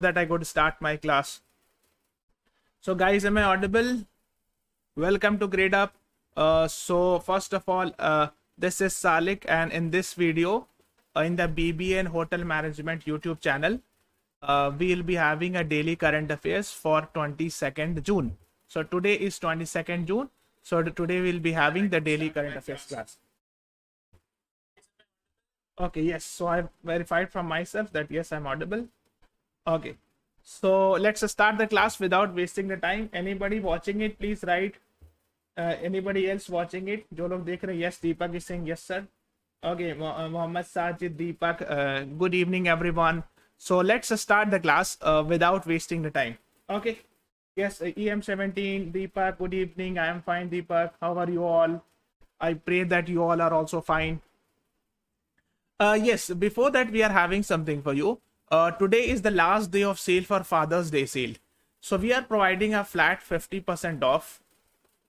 that I could start my class. So guys, am I audible? Welcome to Grade Up. Uh, so first of all, uh, this is Salik and in this video, uh, in the BBN Hotel Management YouTube channel, uh, we'll be having a daily current affairs for 22nd June. So today is 22nd June. So today we'll be having the daily current affairs class. Okay, yes. So I've verified from myself that yes, I'm audible okay so let's start the class without wasting the time anybody watching it please write uh, anybody else watching it jo log dekh rahe yes deepak is saying yes sir okay uh, mohammad sajid deepak uh, good evening everyone so let's start the class uh, without wasting the time okay yes em17 deepak good evening i am fine deepak how are you all i pray that you all are also fine uh, yes before that we are having something for you uh, today is the last day of sale for Father's Day sale. So we are providing a flat 50% off.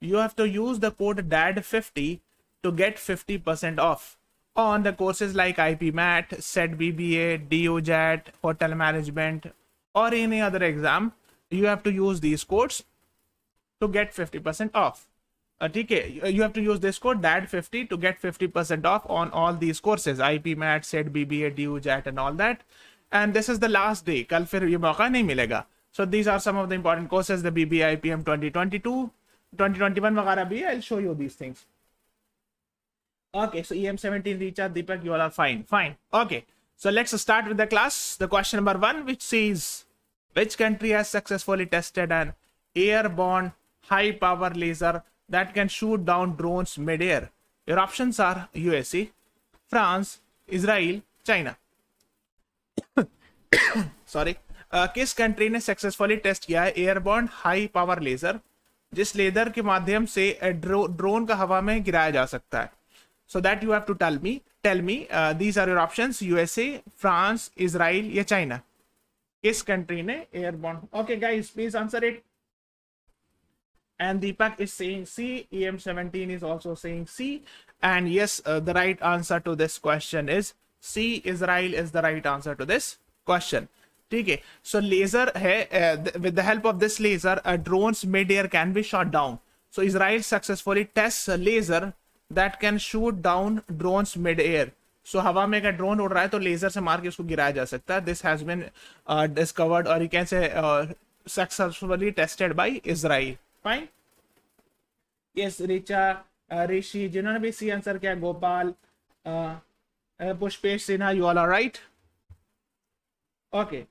You have to use the code DAD50 to get 50% off on the courses like IPMAT, SET BBA, DOJAT, Hotel Management, or any other exam. You have to use these codes to get 50% off. Okay, uh, uh, you have to use this code DAD50 to get 50% off on all these courses, IPMAT, SET BBA, JAT, and all that. And this is the last day. कल फिर ये मौका नहीं मिलेगा So these are some of the important courses, the B B I P वगैरह भी Okay, so EM17 Richard Deepak, you all are fine. Fine. Okay, so let's start with the class. The question number one, which says which country has successfully tested an airborne high power laser that can shoot down drones mid-air? Your options are USA, France, Israel, China. Sorry uh, किस country ने successfully test किया है airborne high power laser जिस laser के माध्यम से drone uh, का हवा में गिराया जा सकता है so that you have to tell me tell me these are your option USA France Israel या चाइना किस कंट्री ने airborne okay guys please answer it and Deepak is saying C, EM17 is also saying C. And yes, uh, the right answer to this question is C, Israel is the right answer to this question ठीक है so laser है with the help of this laser drones mid air can be shot down so Israel successfully test laser that can shoot down drones mid air so हवा में अगर drone उड़ रहा है तो लेजर से मार के उसको गिराया जा सकता है दिस हैज बिन डिस्कवर्ड और you can say successfully tested by Israel fine yes Richa Rishi जिन्होंने भी सी आंसर किया Gopal Pushpesh Sinha you all are right Okay,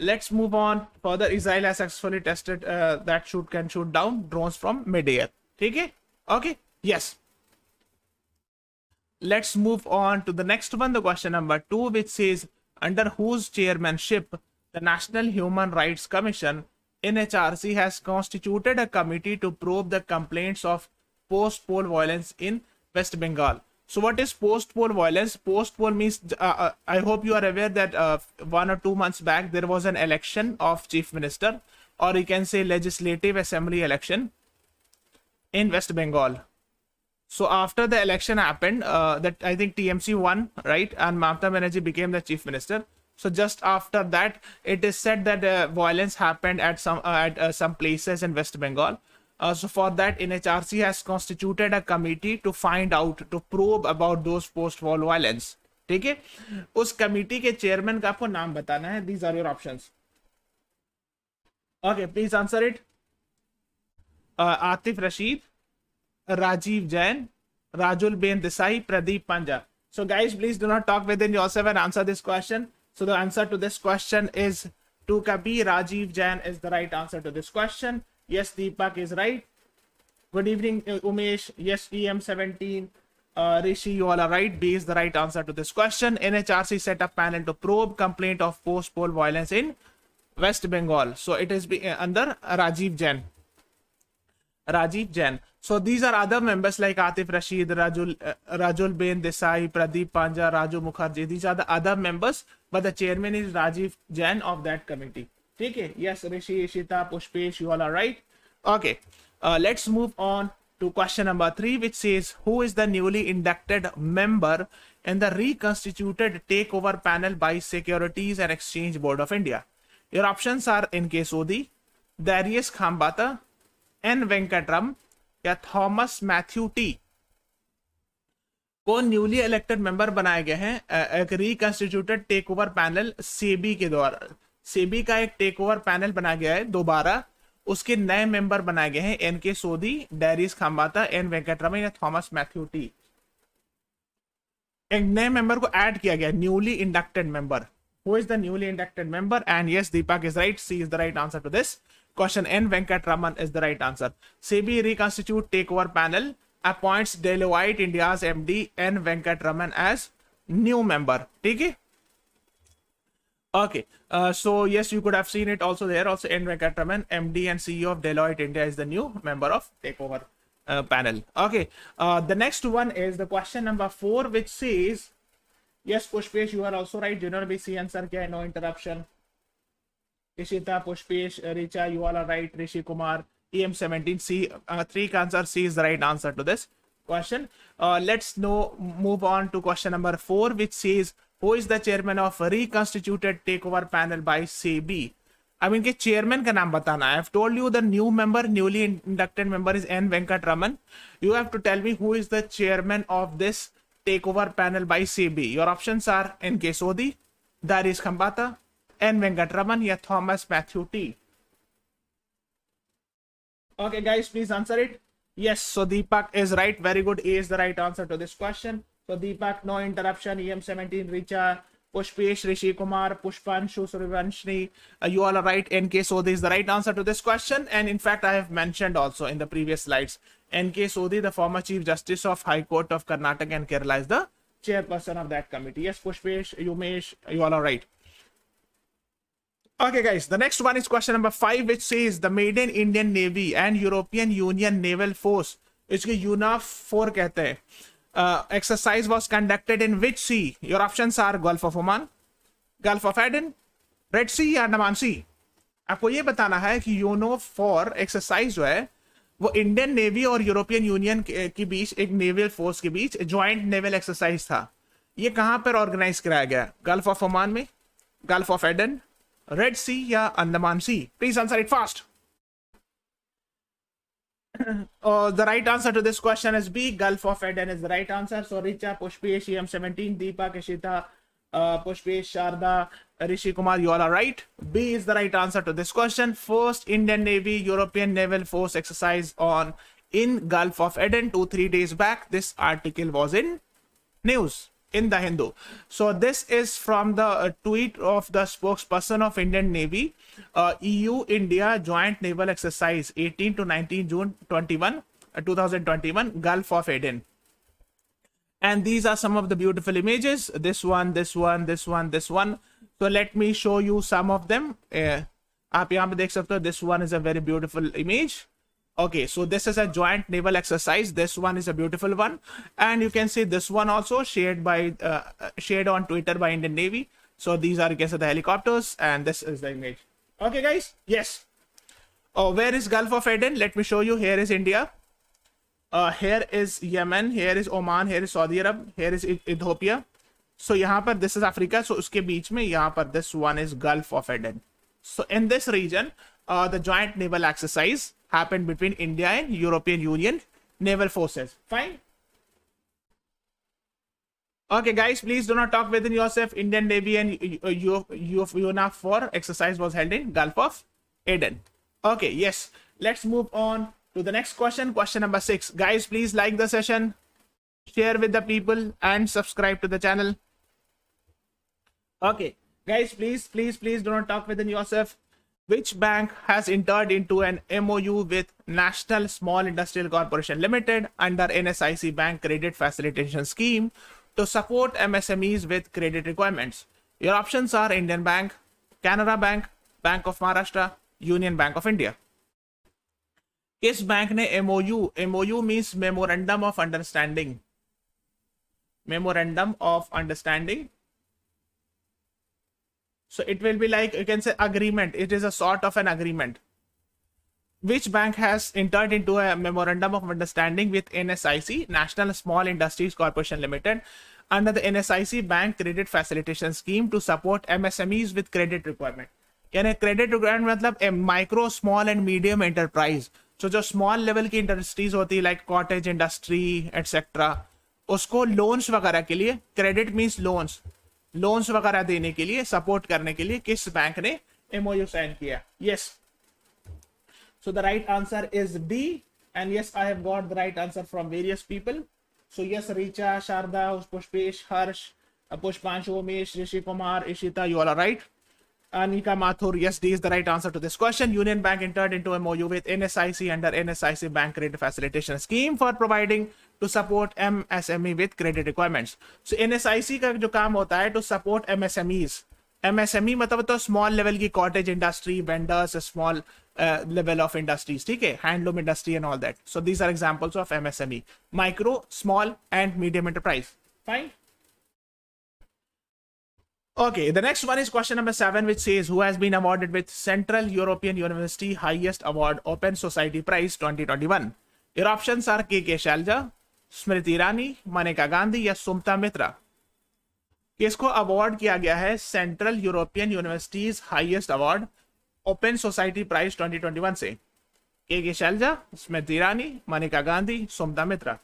let's move on. Further, Israel has successfully tested uh, that shoot can shoot down drones from mid-air. Okay, okay, yes. Let's move on to the next one, the question number two, which says under whose chairmanship the National Human Rights Commission NHRC has constituted a committee to probe the complaints of post-poll violence in West Bengal. So what is post-war violence? Post-war means, uh, uh, I hope you are aware that uh, one or two months back, there was an election of chief minister, or you can say legislative assembly election in West Bengal. So after the election happened, uh, that I think TMC won, right? And Mamata Banerjee became the chief minister. So just after that, it is said that uh, violence happened at some uh, at uh, some places in West Bengal. Uh, so for that, NHRC has constituted a committee to find out, to probe about those post-wall violence. ठीक है उस committee के chairman का आपको नाम बताना है these are your option okay please answer it Atif Rashid Rajiv Jain Rajul Ben Desai, Pradeep Panja. So guys, please do not talk within yourself and answer this question. So the answer to this question is Tukabi Rajiv Jain is the right answer to this question. Yes, Deepak is right. Good evening, Umesh. Yes, EM17. Uh, Rishi, you all are right. B is the right answer to this question. NHRC set up panel to probe complaint of post-poll violence in West Bengal. So it is under Rajiv Jain. Rajiv Jain. So these are other members like Atif Rashid, Rajul, uh, Rajul bain Desai, Pradeep Panja, Raju Mukherjee. These are the other members, but the chairman is Rajiv Jain of that committee. ठीक है yes Rishi Sheeta Pushpesh you all are right okay let's move on to question number 3 which says who is the newly inducted member in the reconstituted takeover panel by securities and exchange board of india your options are nk sodhi darius khambata n venkatram या Thomas Mathew T को newly elected member बनाए गए हैं एक reconstituted take over panel SEBI के द्वारा सेबी का एक टेक ओवर पैनल बनाया गया है दोबारा उसके नए मेंबर बनाए गए हैं एन के सोदी डेरिस खाम्बाता एन वेंकटरमन या थॉमस मैथ्यू टी एक नए मेंबर को ऐड किया गया newly inducted member who is the newly inducted member and yes Deepak is right C is the right answer to this question N Venkatraman is the right answer SEBI reconstitute take over panel appoints Deloitte India's MD N Venkatraman as new member ठीक है Okay, uh, so yes, you could have seen it also there. Also, N. Venkatraman, MD and CEO of Deloitte India, is the new member of Takeover uh, panel. Okay, uh, the next one is the question number four, which says, Yes, Pushpesh, you are also right. be BC answer, Okay. no interruption. Ishita, Pushpesh, uh, Richa, you all are right. Rishi Kumar, EM17C, uh, three answer C is the right answer to this question. Uh, let's know, move on to question number four, which says, who is the chairman of reconstituted take over panel by SEBI अब इनके चेयरमैन का नाम बताना I told you the new member newly inducted member is N Venkatraman you have to tell me who is the chairman of this take over panel by SEBI your option are N K Sodhi Darius Khambata N Venkatraman या Thomas Mathew T okay guys please answer it yes so Deepak is right very good A is the right answer to this question Deepak, no interruption. EM17, Richa, Pushpesh, Rishi Kumar, Pushpan Surivanshni. Uh, you all are right. NK Sodhi is the right answer to this question. And in fact, I have mentioned also in the previous slides. NK Sodhi, the former Chief Justice of High Court of Karnataka and Kerala, is the chairperson of that committee. Yes, Pushpesh, Yumesh, you all are right. Okay, guys, the next one is question number five, which says the maiden Indian Navy and European Union Naval Force, इसके यूना four कहते हैं uh, exercise was conducted in which sea? Your options are Gulf of Oman, Gulf of Aden, Red Sea या अंडमान सी आपको ये बताना है कि यूनो फॉर एक्सरसाइज जो है वो इंडियन नेवी और यूरोपियन यूनियन के बीच एक नेवल फोर्स के बीच ज्वाइंट नेवल एक्सरसाइज था ये कहाँ पर ऑर्गेनाइज कराया गया गल्फ ऑफ ओमान में gulf of Aden red sea या Andaman sea please answer it fast Oh, the right answer to this question is B. Gulf of Aden is the right answer. So Richa, Pushpesh, EM17, Deepa, Kashita, uh, Pushpesh, Sharda, Rishi Kumar, you all are right. B is the right answer to this question. First Indian Navy European Naval Force exercise on in Gulf of Aden two, three days back. This article was in news in the Hindu. So this is from the uh, tweet of the spokesperson of Indian Navy, uh, EU-India Joint Naval Exercise 18 to 19 June 21, uh, 2021, Gulf of Aden. And these are some of the beautiful images. This one, this one, this one, this one. So let me show you some of them. Uh, आप यहाँ पे देख सकते हो this okay so this is a joint naval exercise this one is a beautiful one and you can see this one also shared by uh, uh shared on twitter by indian navy so these are guess the helicopters and this is the image okay guys yes oh where is gulf of aden let me show you here is india uh, here is yemen here is oman here is saudi arab here is ethiopia so here, this is africa so uske beech mein yahan par this one is gulf of aden so in this region uh, the joint naval exercise happened between India and European Union naval forces. Fine. Okay, guys, please do not talk within yourself. Indian Navy and uh, UNA for exercise was held in Gulf of Aden. Okay, yes. Let's move on to the next question. Question number 6. Guys, please like the session, share with the people and subscribe to the channel. Okay, guys, please, please, please do not talk within yourself which bank has entered into an MOU with National Small Industrial Corporation Limited under NSIC Bank Credit Facilitation Scheme to support MSMEs with credit requirements. Your options are Indian Bank, Canara Bank, Bank of Maharashtra, Union Bank of India. किस bank ने MOU MOU means memorandum of understanding memorandum of understanding so it will be like you can say agreement. It is a sort of an agreement. Which bank has entered into a memorandum of understanding with NSIC, National Small Industries Corporation Limited, under the NSIC Bank Credit Facilitation Scheme to support MSMEs with credit requirement. यानी credit requirement मतलब micro small and medium enterprise तो जो small level की industries होती है like cottage industry etc. उसको loans वगैरह के लिए credit means loans. लोन्स वगैरह देने के लिए सपोर्ट करने के लिए किस बैंक ने एमओयू साइन किया yes so the right answer is D and yes I have got the right answer from various people so yes Richa Sharda Pushpesh Harsh Pushpanshu Umesh Rishi Kumar Ishita you all are right Anika Mathur, yes, D is the right answer to this question. Union Bank entered into MOU with NSIC under NSIC Bank Credit Facilitation Scheme for providing to support M S M E with credit requirements so N S I C का जो काम होता है to support M S M Es M S M E मतलब तो small level की cottage industry vendors small level of industries ठीक है handloom industry and all that so these are examples of M S M E micro small and medium enterprise fine Okay, the next one is question number seven, which says who has been awarded with Central European University highest award Open Society Prize 2021. Your options are K.K. Shalja, Smriti Irani Maneka Gandhi या सुमता मित्रा इसको award किया गया है central European universities highest award open society prize 2021 से K K Shailaja Smriti Irani Maneka Gandhi Sumita Mitra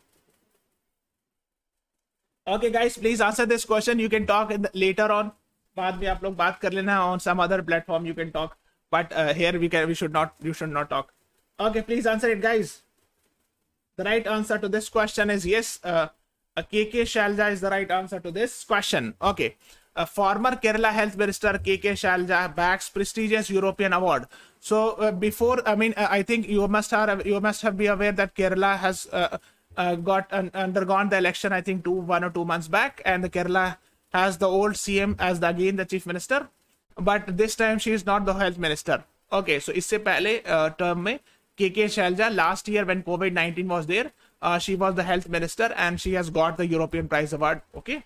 okay guys please answer this question you can talk later on बाद में आप लोग बात कर लेना on some other platform you can talk but here we can we should not you should not talk okay please answer it guys The right answer to this question is yes. Uh, KK uh, Shalja is the right answer to this question. Okay. A uh, former Kerala Health Minister KK Shalja backs prestigious European award. So uh, before, I mean, uh, I think you must have you must have be aware that Kerala has uh, got an, undergone the election. I think two one or two months back, and the Kerala has the old CM as the, again the chief minister, but this time she is not the health minister. Okay, so इससे पहले term में KK Shalja last year when COVID 19 was there. Uh, she was the health minister and she has got the European Prize Award. Okay.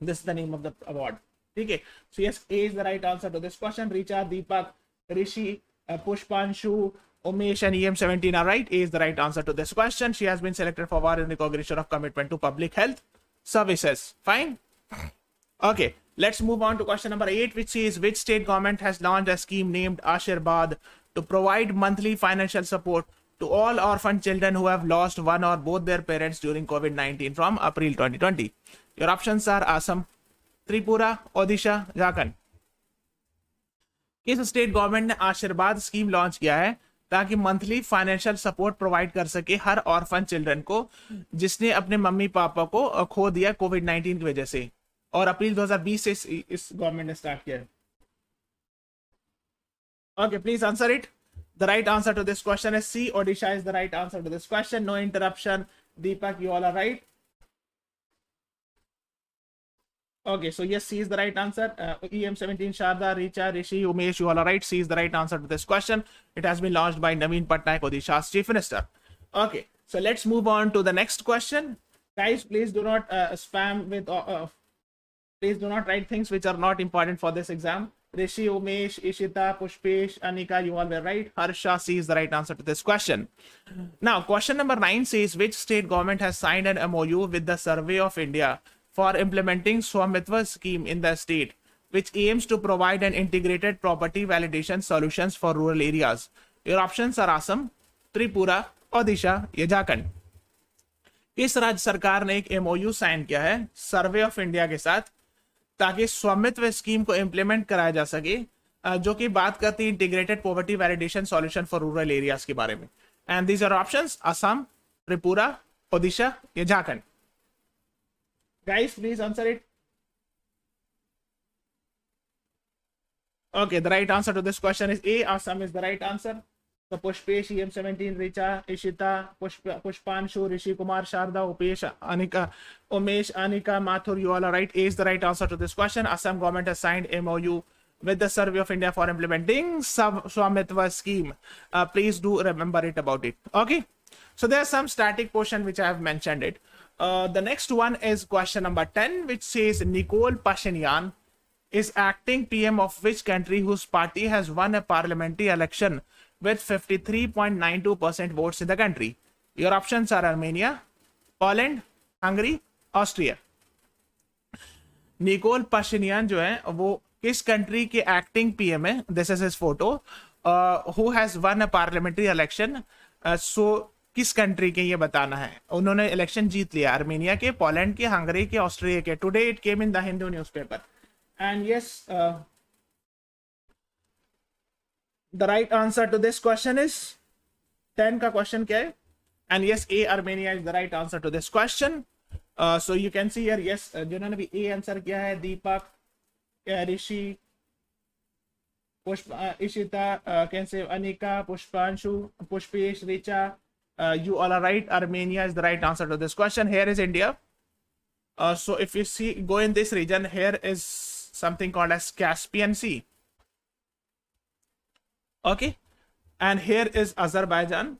This is the name of the award. Okay. So, yes, A is the right answer to this question. Richa, Deepak, Rishi, uh, Pushpanshu, Umesh and EM17 are right. A is the right answer to this question. She has been selected for award in recognition of commitment to public health services. Fine. Okay. Let's move on to question number 8 which is which state government has launched a scheme named Ashirbad to provide monthly financial support to all orphan children who have lost one or both their parents during COVID-19 from April 2020. Your options are Assam, Tripura, Odisha, Jharkhand. किस state government ने Ashirwad scheme launch किया है ताकि monthly financial support provide कर सके हर orphan children को जिसने अपने मम्मी पापा को खो दिया कोविड 19 की वजह से और अप्रैल 2020 से इस गवर्नमेंट ने स्टार्ट किया है Okay, please answer it. The right answer to this question is C. Odisha is the right answer to this question. No interruption. Deepak, you all are right. Okay, so yes, C is the right answer. Uh, EM17, Sharda, Richa, Rishi, Umesh, you all are right. C is the right answer to this question. It has been launched by Naveen Patnaik, Odisha's Chief Minister. Okay, so let's move on to the next question. Guys, please do not uh, spam with, uh, uh please do not write things which are not important for this exam. Rishi, Umesh, Ishita, Pushpesh, Anika, you all were right. Harsha C is the right answer to this question. Now, question number nine says which state government has signed an MOU with the Survey of India for implementing Swamitva scheme in the state, which aims to provide an integrated property validation solutions for rural areas. Your options are Assam, Tripura, Odisha, Yajakan. Jharkhand इस राज्य सरकार ने एक MOU sign किया है सर्वे of India के साथ ताकि स्वामित्व स्कीम को इम्प्लीमेंट कराया जा सके जो कि बात करती है integrated poverty validation solution for rural areas के बारे में and these are option Assam Tripura Odisha या Jharkhand guys please answer it okay the right answer to this question is a assam is the right answer तो Pushpesh M seventeen Richa Ishita Pushp Pushpanshu Rishi Kumar Sharda Upesh Anika Umesh Anika Mathur you all right is the right answer to this question Assam government has signed MOU with the survey of India for implementing Swamitva scheme please do remember it about it okay so there some static portion which I have मैं it the next one is question number ten which says Nicol पशनयान is acting P of which country whose party has won a parliamentary election with 53.92% votes in the country. Your options are Armenia, Poland Hungary Austria Nikol Pashinyan जो है वो किस कंट्री के acting PM है this is his photo who has won a parliamentary election so किस कंट्री के ये बताना है उन्होंने इलेक्शन जीत लिया आर्मेनिया के पोलैंड के हंगरी के ऑस्ट्रेलिया के today it came in the Hindu newspaper and yes the right answer to this question is ten का क्वेश्चन क्या है and yes A Armenia is the right answer to this question so you can see yeah yes जिन्होंने भी A answer किया है दीपक ऋषि पुष्प Ishita uh, can say Anika पुष्पांशु Pushpesh Richa uh, you all are right armenia is the right answer to this question here is india uh, so if you see go in this region here is something called as caspian sea okay and here is azerbaijan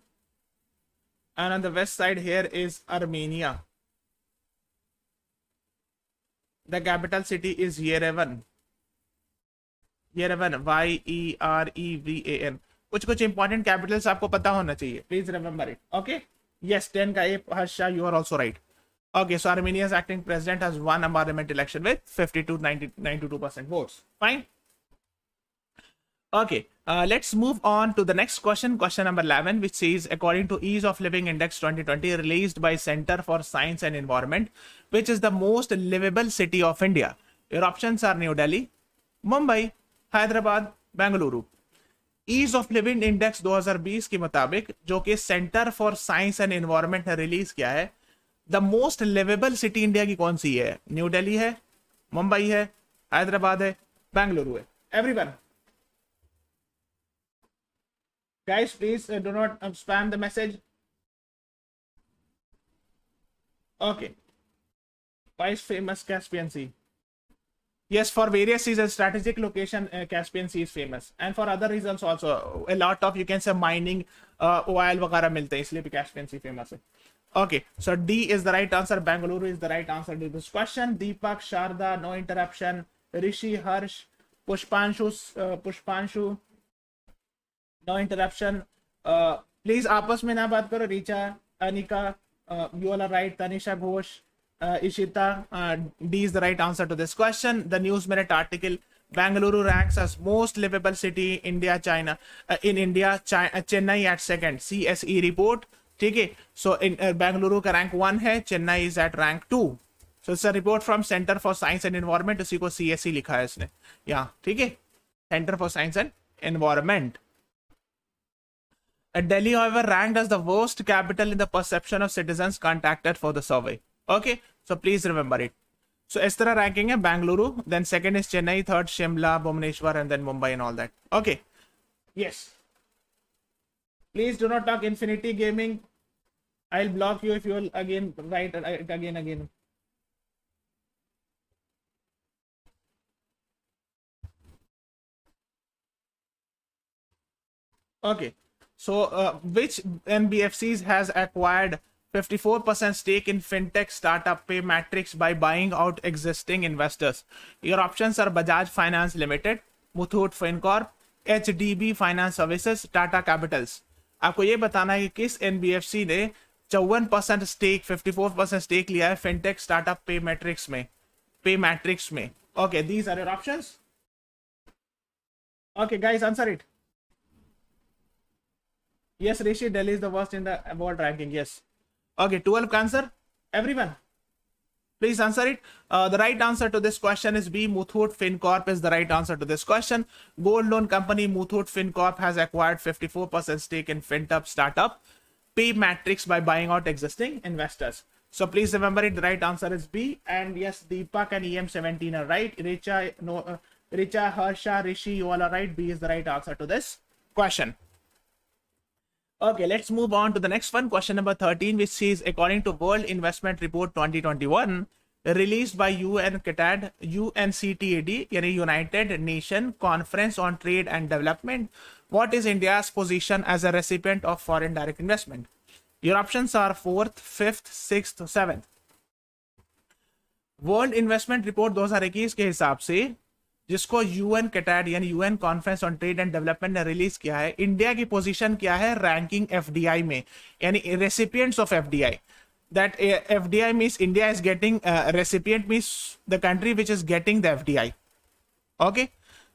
and on the west side here is armenia the capital city is yerevan yerevan y e r e v a n कुछ कुछ important Capitals आपको पता होना चाहिए please remember it okay yes 10 ka harsha you are also right okay so armenia's acting president has won a parliament election with 52 92 percent votes fine Okay, uh, let's move on to the next question, question number 11, which says, according to Ease of Living Index 2020 released by Center for Science and Environment, which is the most livable city of India? Your options are New Delhi, Mumbai, Hyderabad, bangalore ease of living index 2020 के मुताबिक जो कि centre for science and environment ने release किया है the most liveable city India की कौन सी है न्यू दिल्ली है मुंबई है हैदराबाद है बेंगलुरु है everyone guys please uh, do not um, spam the message okay why is famous caspian sea yes for various reasons strategic location uh, caspian sea is famous and for other reasons also a lot of you can say mining uh, oil वगैरह मिलते हैं इसलिए भी caspian sea famous okay so d is the right answer bangalore is the right answer to this question deepak sharda no interruption rishi harsh pushpanshu uh, pushpanshu no interruption please आपस में ना बात करो Richa Anika you all are right Tanisha Ghosh uh, Ishita D is the right answer to this question the news merit article Bengaluru ranks as most liveable city India China in India Chennai at second C S E report ठीक है so in Bengaluru का rank one है Chennai is at rank two so it's report from centre for science and environment उसी को सी S ई लिखा है इसने यहाँ ठीक है centre for science and environment Delhi, however, ranked as the worst capital in the perception of citizens contacted for the survey. Okay, so please remember it. So इस तरह ranking Bangalore, then second is Chennai, third Shimla, Bhubaneswar, and then Mumbai and all that. Okay, yes. Please do not talk Infinity Gaming. I'll block you if you will again write it again again. Okay. So, uh, which NBFCs has acquired 54% stake in fintech startup Paymatrix by buying out existing investors? Your options are Bajaj Finance Limited, Muthoot FinCorp, HDB Finance Services, Tata Capitals. आपको ये बताना है कि किस NBFC ने चौवन percent stake fifty four percent stake लिया है फिनटेक स्टार्टअप पे मैट्रिक्स में पे मैट्रिक्स में okay these are your options okay guys answer it Yes, Rishi, Delhi is the worst in the world ranking. Yes. Okay, 12 cancer. Everyone, please answer it. Uh, the right answer to this question is B. Muthoot FinCorp is the right answer to this question. Gold loan company Muthoot FinCorp has acquired 54% stake in FinTup startup P Matrix by buying out existing investors. So please remember it. The right answer is B. And yes, Deepak and EM17 are right. Richa, no, uh, Richa, Harsha, Rishi, you all are right. B is the right answer to this question. Okay, let's move on to the next one. Question number 13, which says, according to World Investment Report 2021, released by UNCTAD, UNCTAD, United Nations Conference on Trade and Development, what is India's position as a recipient of foreign direct investment? Your options are 4th, 5th, 6th, 7th. World Investment Report 2021 के हिसाब से जिसको UNCTAD यानी UN conference on trade and development ने release किया है India की position क्या है रैंकिंग एफडीआई में यानी recipient of FDI that FDI means India is getting recipient means the country which is getting the FDI okay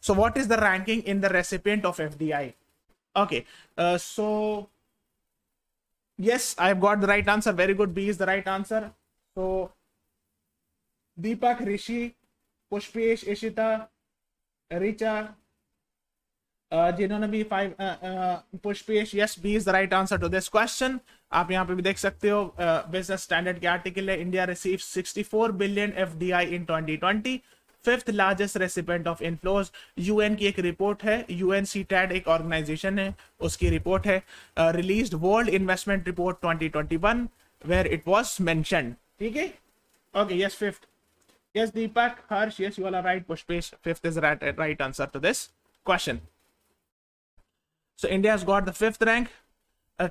so what is the ranking in the recipient of FDI okay so yes I have got the right answer very good B is the right answer so Deepak Rishi Pushpesh Ishita Richa, जिन्होंने भी five Pushpesh yes B is the right answer to this question आप यहाँ पे भी देख सकते हो business uh, standard के आर्टिकल है India receive 64 billion F D I in twenty twenty fifth largest recipient of inflows UN की एक रिपोर्ट है यूएन सी टैड एक ऑर्गेनाइजेशन है उसकी रिपोर्ट है release world investment report twenty twenty one where it was mention ठीक है okay yes fifth Yes, Deepak, Harsh, yes, you all are right. Pushpesh, fifth is right, right answer to this question. So India has got the fifth rank.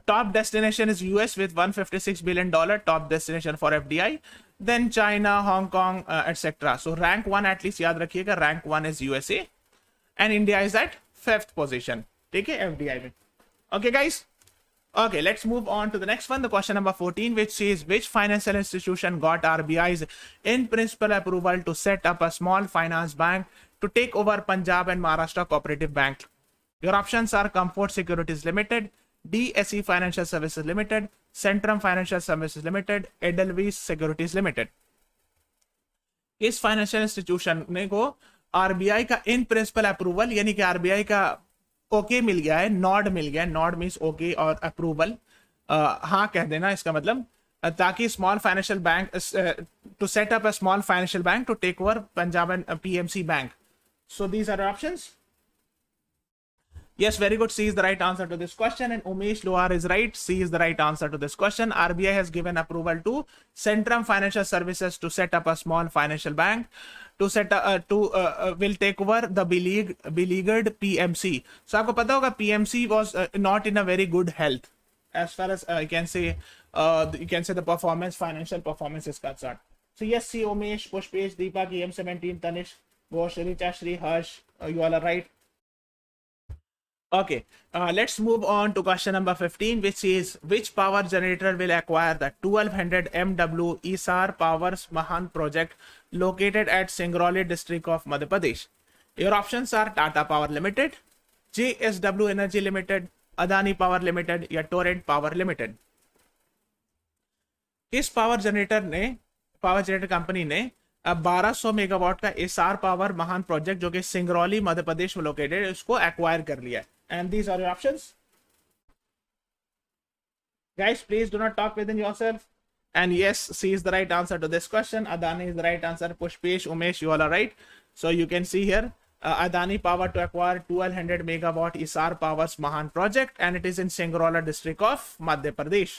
top destination is US with 156 billion dollar top destination for FDI. Then China, Hong Kong, uh, etc. So rank one at least याद रखिएगा rank one is USA and India is at fifth position. ठीक है FDI Okay guys. Okay, let's move on to the next one. The question number 14, which says which financial institution got RBI's in principle approval to set up a small finance bank to take over Punjab and Maharashtra Cooperative Bank? Your options are Comfort Securities Limited, DSE Financial Services Limited, Centrum Financial Services Limited, Edelweiss Securities Limited. इस financial institution, ने को in का approval, principle approval यानी कि okay okay मिल गया है Nord मिल गया है नॉड मीन्स ओके और अप्रूवल हाँ कह देना इसका मतलब ताकि small financial bank to set up a small financial bank to take over Punjab and PMC bank so these are options Yes, very good. C is the right answer to this question. And Umesh Lohar is right. C is the right answer to this question. RBI has given approval to Centrum Financial Services to set up a small financial bank to set up, uh, to uh, uh, will take over the beleaguered, beleaguered PMC. So आपको पता होगा PMC was uh, not in a very good health as far as uh, you can say uh, you can say the performance financial performance is concerned. So yes, C Umesh, Pushpesh, Deepak, EM17, Tanish, Ghosh, Richa, Shri, Harsh, uh, you all are right. Okay, uh, let's move on to question number 15, which is which power generator will acquire the 1200 MW ESAR Powers Mahan project located at Singrauli district of Madhya Pradesh? Your options are Tata Power Limited, JSW Energy Limited, Adani Power Limited या Torrent Power Limited. इस power generator ने power generator company ने अब 1200 megawatt का SR power महान project जो कि सिंगरौली मध्य प्रदेश में लोकेटेड है उसको एक्वायर कर लिया है and these are your options guys please do not talk within yourself and yes c is the right answer to this question adani is the right answer pushpesh umesh you all are right so you can see here uh, adani power to acquire 1200 megawatt isar powers mahan project and it is in singraula district of madhya pradesh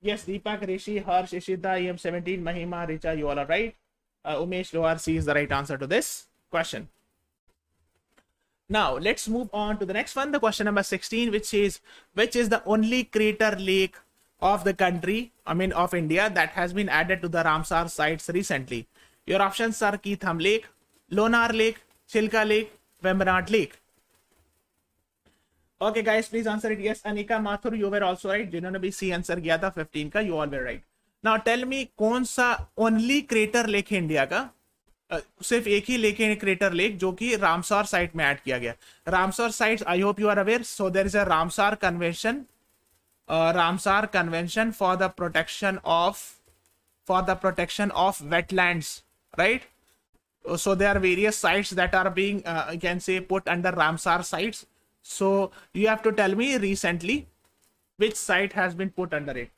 yes deepak rishi harsh Ishida, em17 mahima richa you all are right uh, umesh lohar c is the right answer to this question now let's move on to the next one, the question number 16, which is which is the only crater lake of the country, I mean of India, that has been added to the Ramsar sites recently. Your options are Keetham Lake, Lonar Lake, Chilka Lake, Wembenard Lake. Okay guys, please answer it. Yes, Anika Mathur, you were also right. जिन्होंने भी C answer 15 ka, you all were right. Now tell me konsa only crater lake है India सिर्फ एक ही lake है crater lake जो कि Ramsar site में ऐड किया गया Ramsar site I hope you are aware so there is a Ramsar convention Ramsar convention for the protection of for the protection of wetlands right so they are various site that are being can say put under Ramsar sites so you have to tell me recently which site has been put under it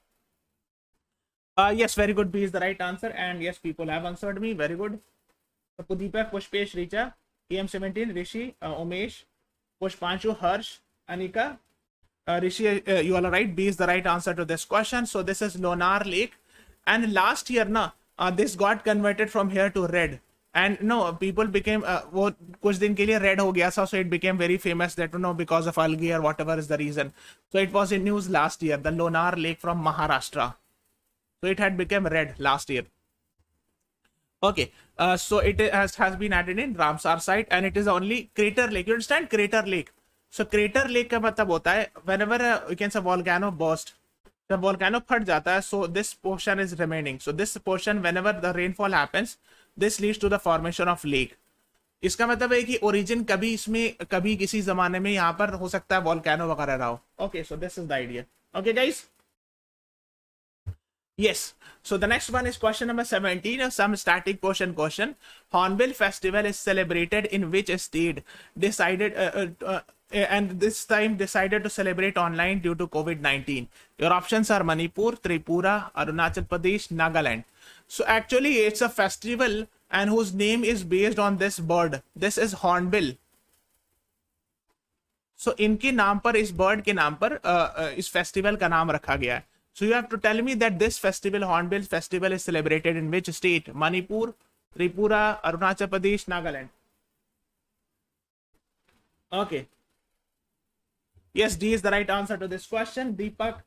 yes very good B is the right answer and yes people have answered me very good Pudipa, Pushpesh, Richa, EM17, Rishi, uh, Umesh, Pushpanshu, Harsh, Anika. Uh, Rishi, uh, you all are right. B is the right answer to this question. So this is Lonar Lake. And last year, na, uh, this got converted from here to red. And no people became वो कुछ दिन के लिए red हो गया था so it became very famous that no because of algae और whatever is the reason so it was in news last year the Lonar lake from Maharashtra so it had Okay, uh, so it has, has been added in Ramsar site and it is only crater lake. You understand crater lake? So crater lake ka matlab hota hai whenever a, you can say volcano burst, the volcano phat jata hai So this portion is remaining. So this portion whenever the rainfall happens, this leads to the formation of lake. इसका मतलब है कि origin कभी इसमें कभी किसी जमाने में यहाँ पर हो सकता है वॉलकैनो वगैरह रहा हो okay so this is the idea okay guys Yes. So the next one is question number 17 of some static portion question. Hornbill festival is celebrated in which state decided uh, uh, uh and this time decided to celebrate online due to COVID-19. Your options are Manipur, Tripura, Arunachal Pradesh, Nagaland. So actually it's a festival and whose name is based on this bird. This is hornbill. So in नाम पर इस bird के नाम पर इस festival का नाम so you have to tell me that this festival, Hornbill Festival, is celebrated in which state? Manipur, Tripura, Arunachal Pradesh, Nagaland. Okay. Yes, D is the right answer to this question. Deepak,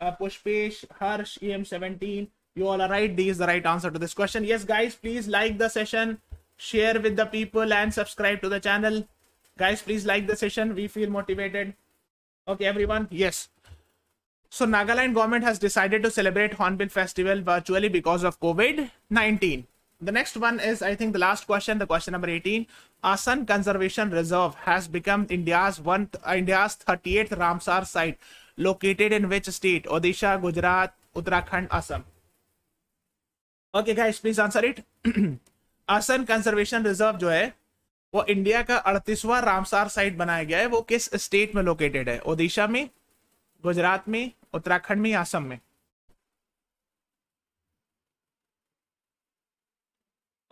uh, Pushpesh, Harsh, EM17. You all are right. D is the right answer to this question. Yes, guys, please like the session, share with the people, and subscribe to the channel. Guys, please like the session. We feel motivated. Okay, everyone. Yes. So Nagaland government has decided to celebrate Hornbill Festival virtually because of COVID-19. The next one is, I think, the last question, the question number 18. Asan Conservation Reserve has become India's one, India's 38th Ramsar site, located in which state? Odisha, Gujarat, Uttarakhand, Assam. Okay, guys, please answer it. आसन Conservation Reserve, जो है वो India का अड़तीसवां Ramsar site बनाया गया है वो किस स्टेट में लोकेटेड है ओडिशा में गुजरात में उत्तराखंड में असम में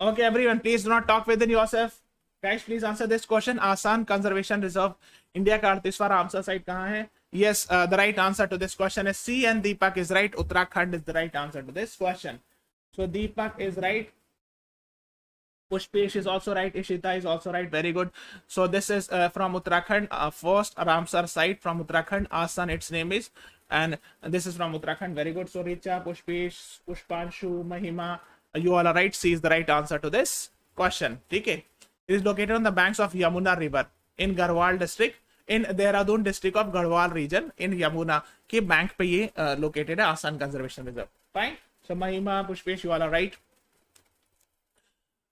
okay everyone please do not talk with in yourself guys please answer this question आसान कंजर्वेशन रिजर्व इंडिया का अड़तीसवार आंसर साइड कहाँ है yes the right answer to this question is C and Deepak is right Uttarakhand is the right answer to this question so Deepak is right Pushpesh is also right. Ishita is also right. Very good. So this is uh, from Uttarakhand. Uh, first Ramsar site from Uttarakhand. Asan its name is. And this is from Uttarakhand. Very good. So Richa, Pushpesh, Pushpanshu, Mahima. Uh, you all are right. C is the right answer to this question. Okay. It is located on the banks of Yamuna River in Garhwal district. in the district district of region region, in के bank पे located located है conservation reserve. Fine. So Mahima, Pushpesh, you all are right.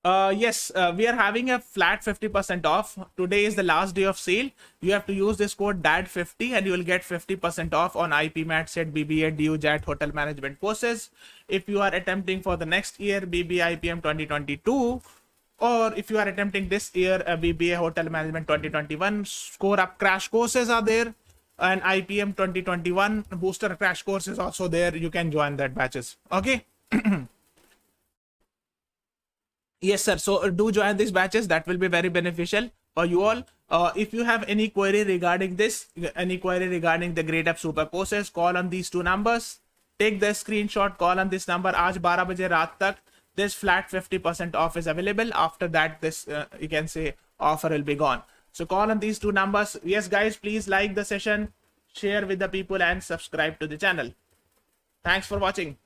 Uh, yes, uh, we are having a flat 50% off. Today is the last day of sale. You have to use this code DAD50 and you will get 50% off on IP Mat Set BBA DUJAT Hotel Management courses. If you are attempting for the next year BBA IPM 2022 or if you are attempting this year uh, BBA Hotel Management 2021, Score Up Crash courses are there and IPM 2021 Booster Crash course is also there. You can join that batches. Okay. yes sir so uh, do join these batches that will be very beneficial for you all uh, if you have any query regarding this any query regarding the great up super courses call on these two numbers take the screenshot call on this number aaj 12 baje raat tak this flat 50% off is available after that this uh, you can say offer will be gone so call on these two numbers yes guys please like the session share with the people and subscribe to the channel thanks for watching